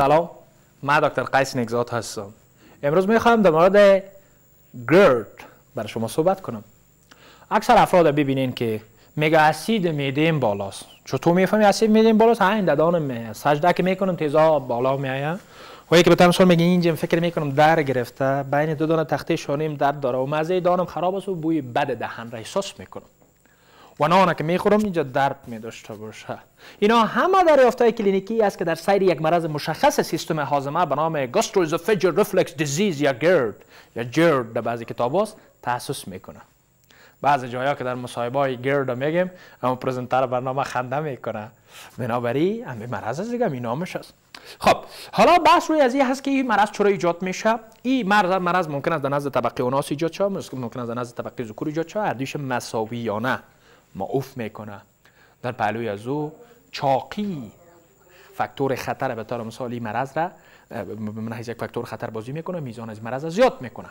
سلام من دکتر قیس نگزاد هستم امروز میخوام در مورد گرد برای شما صحبت کنم اکثر افراد ببینین که میگه اسید میدیم بالاست چطور میفهمی اسید میدیم بالاست همین ددانم سجده که میکنم تیزا بالا میایه و که به میگه اینجا فکر میکنم در گرفته بین دو دانه تخته شانیم درد داره و مزه دانم خراب است و بوی بد دهن را احساس میکنم و آنکه که میخورم اینجا درد می داشته باشه اینا همه دریافت های کلینیکی است که در سیر یک مرض مشخص سیستم هاضمه به نام گاستروزوفیجل رفلکس دیزیز یا گرد یا جرد در بعضی کتاب هاست تحسس میکنه بعضی جایا که در مصاحبه های گرد میگیم اما پرزنتر برنامه خنده میکنه بنابرای همه مرض از دیگه این نامش است خب حالا بحث روی از این هست که این مرض چرا ایجاد میشه این مرض مرض ممکن است در نزد طبقه اوناس ایجاد شه ممکن است در نزد طبقه ذکور ایجاد شه یا نه؟ معوف میکنه در پهلوی از او چاقی فاکتور خطر به طور مثال مرض را من یک فاکتور خطر بازی میکنه میزان از مرض را زیاد میکنه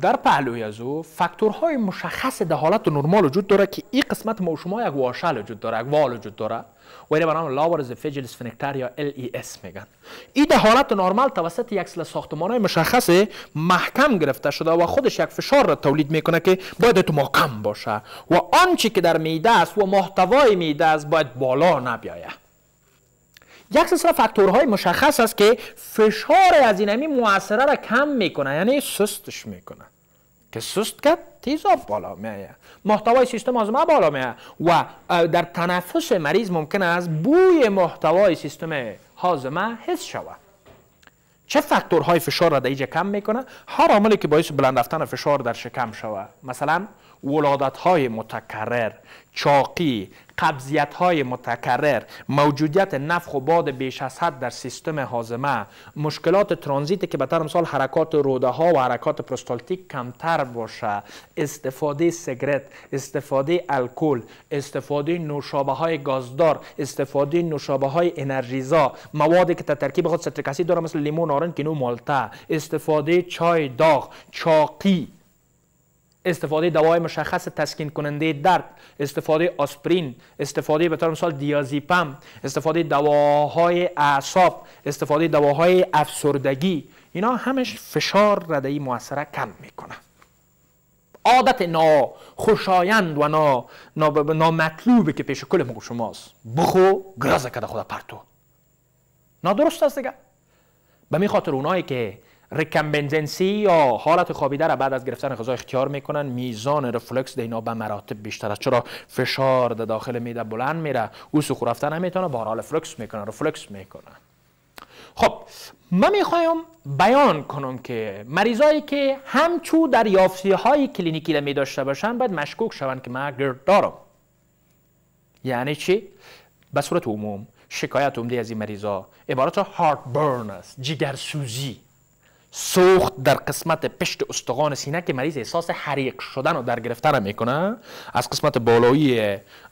در پهلوی از او فاکتورهای مشخص در حالت نرمال وجود داره که این قسمت ما شما یک واشل وجود داره یک وال وجود داره و اینه به نام لاورز فیجل سفنکتر یا LES میگن این در حالت نرمال توسط یک سلسله ساختمانهای مشخص محکم گرفته شده و خودش یک فشار را تولید میکنه که باید تو محکم باشه و آنچه که در میده است و محتوای میده است باید بالا نبیایه یک سلسله فاکتورهای مشخص است که فشار از این همی موثره را کم میکنه یعنی سستش میکنه که سست کرد تیزاب بالا میایه محتوای سیستم آزمه بالا میایه و در تنفس مریض ممکن است بوی محتوای سیستم هاضمه حس شود چه فاکتورهای فشار را در کم میکنه هر عاملی که باعث بلند رفتن فشار در شکم شود مثلا ولادت های متکرر چاقی قبضیت های متکرر موجودیت نفخ و باد بیش از حد در سیستم حازمه مشکلات ترانزیت که به طور مثال حرکات روده ها و حرکات پروستالتیک کمتر باشه استفاده سگرت استفاده الکل استفاده نوشابه های گازدار استفاده نوشابه های انرژیزا موادی که ترکیب خود سترکسی داره مثل لیمون نارنج کینو مالته استفاده چای داغ چاقی استفاده دوای مشخص تسکین کننده درد استفاده آسپرین استفاده به طور مثال دیازیپم استفاده دواهای اعصاب استفاده دواهای افسردگی اینا همش فشار رده موثره کم میکنه عادت نا خوشایند و نا نامطلوبی که پیش کل مگو شماست بخو گرازه کده خدا پرتو نادرست است دیگه به می خاطر اونایی که رکمبنزنسی یا حالت خوابیده را بعد از گرفتن غذا اختیار میکنن میزان رفلکس دینا به مراتب بیشتر است چرا فشار در داخل میده بلند میره او سخو رفتن نمیتونه بارا رفلکس میکنه رفلکس میکنه خب من میخوایم بیان کنم که مریضایی که همچو در یافتی های کلینیکی را می داشته باشن باید مشکوک شوند که من گرد دارم یعنی چی به صورت عموم شکایت عمده از این مریضا عبارت هارت برن است جگرسوزی سوخت در قسمت پشت استخوان سینه که مریض احساس حریق شدن و در گرفتن میکنه از قسمت بالایی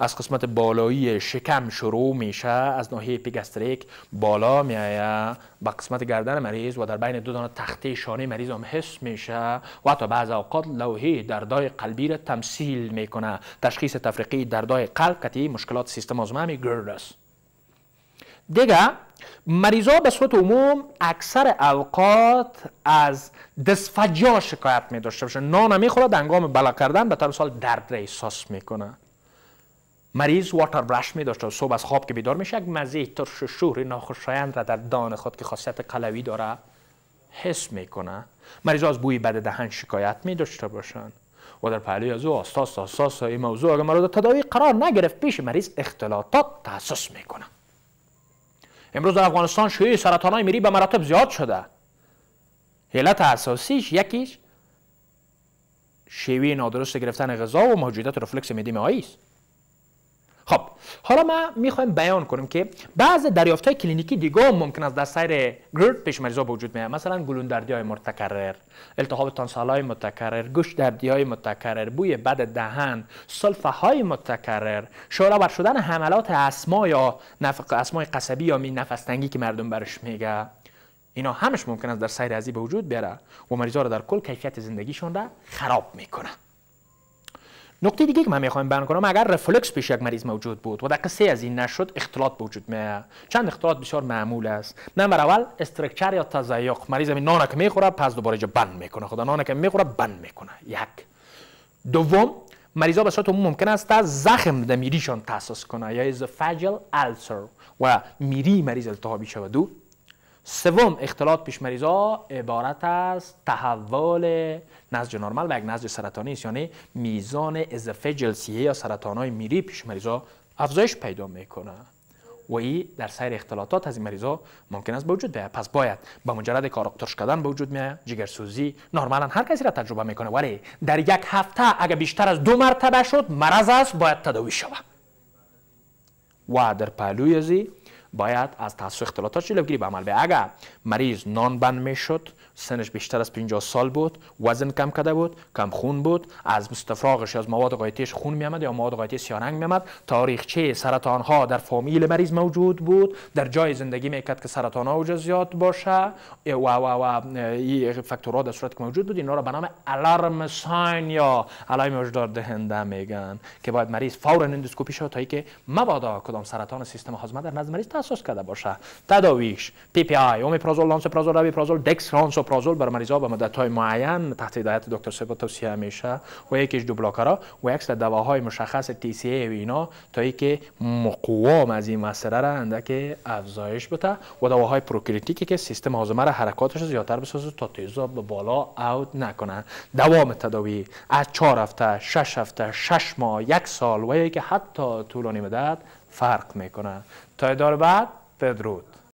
از قسمت بالایی شکم شروع میشه از ناحیه پیگستریک بالا میایه با قسمت گردن مریض و در بین دو دانه تخته شانه مریض هم حس میشه و حتی بعض اوقات لوحه دردای قلبی را تمثیل میکنه تشخیص تفریقی دردای قلب کتی مشکلات سیستم آزمه گرد است دیگه مریضا به صورت عموم اکثر اوقات از دسفجا شکایت می داشته باشه نان میخورد دنگام بلا کردن به طور سال درد را احساس میکنه مریض واتر برش می داشته صبح از خواب که بیدار میشه یک مزه ترش شور ناخوشایند را در دان خود که خاصیت قلوی داره حس میکنه مریض از بوی بد دهن شکایت می داشته باشن و در پهلی از او آستاس آستاس این موضوع اگر مورد تداوی قرار نگرفت پیش مریض اختلاطات تاسس میکنه امروز در افغانستان شیوع سرطان های میری به مراتب زیاد شده علت اساسیش یکیش شیوه نادرست گرفتن غذا و موجودت رفلکس میدی است خب حالا ما میخوایم بیان کنیم که بعض دریافت های کلینیکی دیگه هم ممکن است در سیر گرد پیش مریضا وجود میاد مثلا گلوندردی های متکرر التهاب تانسال های متکرر گوش دردی های متکرر بوی بد دهن سلفه های متکرر بر شدن حملات اسما یا نفق اسمای قصبی یا می نفس که مردم برش میگه اینا همش ممکن است در سیر ازی به وجود بیاره و مریضا را در کل کیفیت زندگیشون را خراب میکنه نکته دیگه که من میخوام بیان کنم اگر رفلکس پیش یک مریض موجود بود و دقیقه سه از این نشد اختلاط وجود میاد چند اختلاط بسیار معمول است نمبر اول استرکچر یا تزایق مریض می نانک میخوره پس دوباره جا بند میکنه خدا نانک میخوره بند میکنه یک دوم مریضا به صورت ممکن است زخم در میریشان تاسیس کنه یا از فجل السر و میری مریض التهابی شود دو سوم اختلال پیش مریضا عبارت از تحول نسج نرمال و یک نزج سرطانی است یعنی میزان اضافه جلسیه یا سرطان های میری پیش مریضا افزایش پیدا میکنه و ای در سیر اختلاطات از این مریضا ممکن است به وجود بیاید پس باید با مجرد کاراکترش کردن به وجود میاد جگرسوزی نرمالا هر کسی را تجربه میکنه ولی در یک هفته اگر بیشتر از دو مرتبه شد مرض است باید تداوی شود و در پالویزی باید از تاسف اختلالات جلوگیری به عمل به اگر مریض نان بند میشد سنش بیشتر از 50 سال بود وزن کم کرده بود کم خون بود از مستفراغش از مواد قایتیش خون آمد یا مواد قایتی سیارنگ آمد تاریخچه سرطان ها در فامیل مریض موجود بود در جای زندگی میکرد که سرطان ها وجود زیاد باشه و و و فاکتورها در صورت که موجود بود اینا را به نام الارم ساین یا علائم هشدار دهنده میگن که باید مریض فورا اندوسکوپی شود تا اینکه مبادا کدام سرطان سیستم هاضمه در نزد مریض تخصص کرده باشه تداویش پی پی آی اومیپرازول لانسوپرازول اویپرازول دکس پرازول بر مریضا به مدت های معین تحت هدایت دکتر سبا توصیه میشه و یکیش دو بلاکرا و یک دواهای مشخص تی سی ای و اینا تا ای که مقوام از این مسئله را افزایش بده و دواهای پروکریتیکی که سیستم هاضمه را حرکاتش زیادتر بسازه تا تیزاب به بالا اوت نکنه دوام تداوی از 4 هفته 6 هفته 6 ماه یک سال و که حتی طولانی مدت فرق میکنه تا اداره بعد بدرود